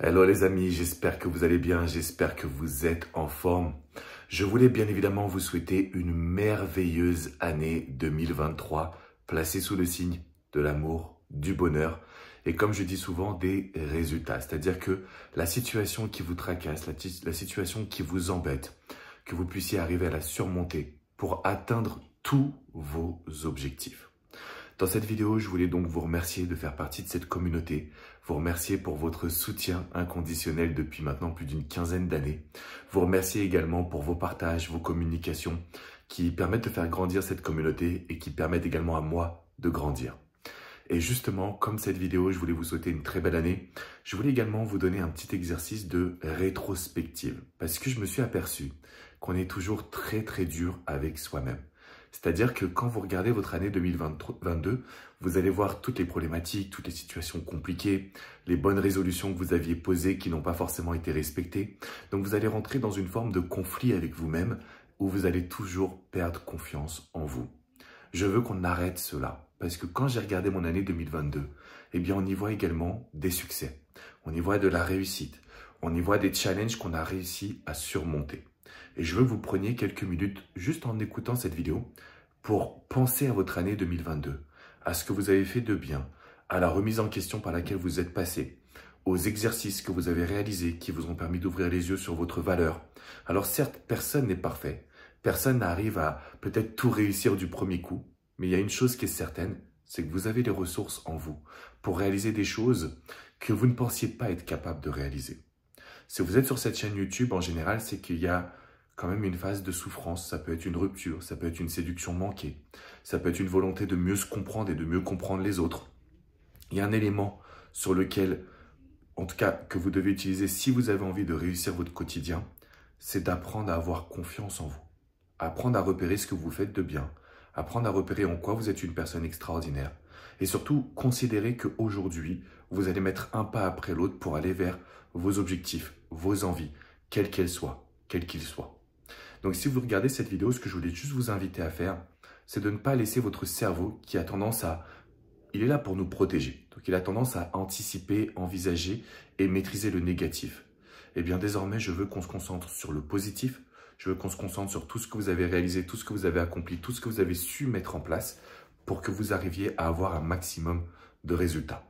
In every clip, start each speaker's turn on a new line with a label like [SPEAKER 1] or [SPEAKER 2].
[SPEAKER 1] Hello les amis, j'espère que vous allez bien, j'espère que vous êtes en forme. Je voulais bien évidemment vous souhaiter une merveilleuse année 2023 placée sous le signe de l'amour, du bonheur et comme je dis souvent des résultats. C'est-à-dire que la situation qui vous tracasse, la, la situation qui vous embête, que vous puissiez arriver à la surmonter pour atteindre tous vos objectifs. Dans cette vidéo, je voulais donc vous remercier de faire partie de cette communauté, vous remercier pour votre soutien inconditionnel depuis maintenant plus d'une quinzaine d'années, vous remercier également pour vos partages, vos communications qui permettent de faire grandir cette communauté et qui permettent également à moi de grandir. Et justement, comme cette vidéo, je voulais vous souhaiter une très belle année, je voulais également vous donner un petit exercice de rétrospective, parce que je me suis aperçu qu'on est toujours très très dur avec soi-même. C'est-à-dire que quand vous regardez votre année 2022, vous allez voir toutes les problématiques, toutes les situations compliquées, les bonnes résolutions que vous aviez posées qui n'ont pas forcément été respectées. Donc vous allez rentrer dans une forme de conflit avec vous-même où vous allez toujours perdre confiance en vous. Je veux qu'on arrête cela. Parce que quand j'ai regardé mon année 2022, eh bien, on y voit également des succès. On y voit de la réussite. On y voit des challenges qu'on a réussi à surmonter. Et je veux que vous preniez quelques minutes juste en écoutant cette vidéo pour penser à votre année 2022, à ce que vous avez fait de bien, à la remise en question par laquelle vous êtes passé, aux exercices que vous avez réalisés qui vous ont permis d'ouvrir les yeux sur votre valeur. Alors certes, personne n'est parfait, personne n'arrive à peut-être tout réussir du premier coup, mais il y a une chose qui est certaine, c'est que vous avez les ressources en vous pour réaliser des choses que vous ne pensiez pas être capable de réaliser. Si vous êtes sur cette chaîne YouTube en général, c'est qu'il y a quand même une phase de souffrance, ça peut être une rupture, ça peut être une séduction manquée, ça peut être une volonté de mieux se comprendre et de mieux comprendre les autres. Il y a un élément sur lequel, en tout cas, que vous devez utiliser si vous avez envie de réussir votre quotidien, c'est d'apprendre à avoir confiance en vous, apprendre à repérer ce que vous faites de bien, apprendre à repérer en quoi vous êtes une personne extraordinaire, et surtout considérer qu'aujourd'hui, vous allez mettre un pas après l'autre pour aller vers vos objectifs, vos envies, quelles qu'elles soient, quels qu'ils soient. Donc si vous regardez cette vidéo, ce que je voulais juste vous inviter à faire, c'est de ne pas laisser votre cerveau qui a tendance à... Il est là pour nous protéger. Donc il a tendance à anticiper, envisager et maîtriser le négatif. Eh bien désormais, je veux qu'on se concentre sur le positif. Je veux qu'on se concentre sur tout ce que vous avez réalisé, tout ce que vous avez accompli, tout ce que vous avez su mettre en place pour que vous arriviez à avoir un maximum de résultats.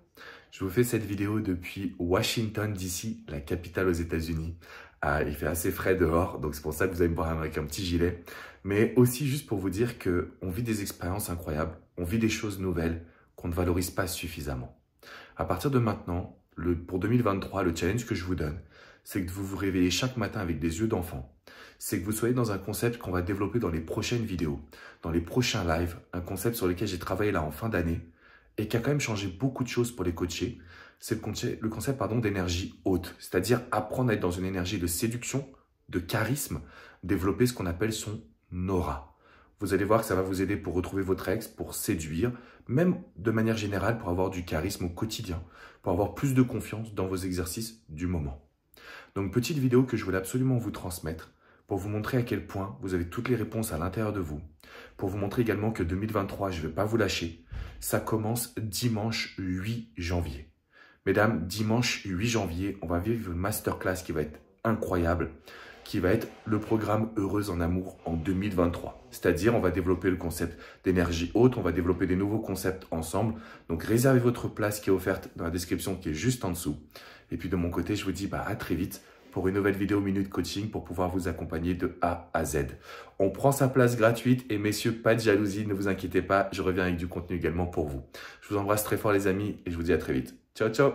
[SPEAKER 1] Je vous fais cette vidéo depuis Washington DC, la capitale aux États-Unis. Ah, il fait assez frais dehors, donc c'est pour ça que vous allez me voir avec un petit gilet. Mais aussi juste pour vous dire que on vit des expériences incroyables, on vit des choses nouvelles qu'on ne valorise pas suffisamment. À partir de maintenant, pour 2023, le challenge que je vous donne, c'est que vous vous réveillez chaque matin avec des yeux d'enfant. C'est que vous soyez dans un concept qu'on va développer dans les prochaines vidéos, dans les prochains lives, un concept sur lequel j'ai travaillé là en fin d'année et qui a quand même changé beaucoup de choses pour les coachés, c'est le concept, le d'énergie haute, c'est-à-dire apprendre à être dans une énergie de séduction, de charisme, développer ce qu'on appelle son aura. Vous allez voir que ça va vous aider pour retrouver votre ex, pour séduire, même de manière générale pour avoir du charisme au quotidien, pour avoir plus de confiance dans vos exercices du moment. Donc petite vidéo que je voulais absolument vous transmettre pour vous montrer à quel point vous avez toutes les réponses à l'intérieur de vous pour vous montrer également que 2023, je ne vais pas vous lâcher. Ça commence dimanche 8 janvier. Mesdames, dimanche 8 janvier, on va vivre une masterclass qui va être incroyable, qui va être le programme Heureuse en amour en 2023. C'est-à-dire, on va développer le concept d'énergie haute, on va développer des nouveaux concepts ensemble. Donc, réservez votre place qui est offerte dans la description qui est juste en dessous. Et puis, de mon côté, je vous dis bah, à très vite pour une nouvelle vidéo Minute Coaching pour pouvoir vous accompagner de A à Z. On prend sa place gratuite et messieurs, pas de jalousie, ne vous inquiétez pas, je reviens avec du contenu également pour vous. Je vous embrasse très fort les amis et je vous dis à très vite. Ciao ciao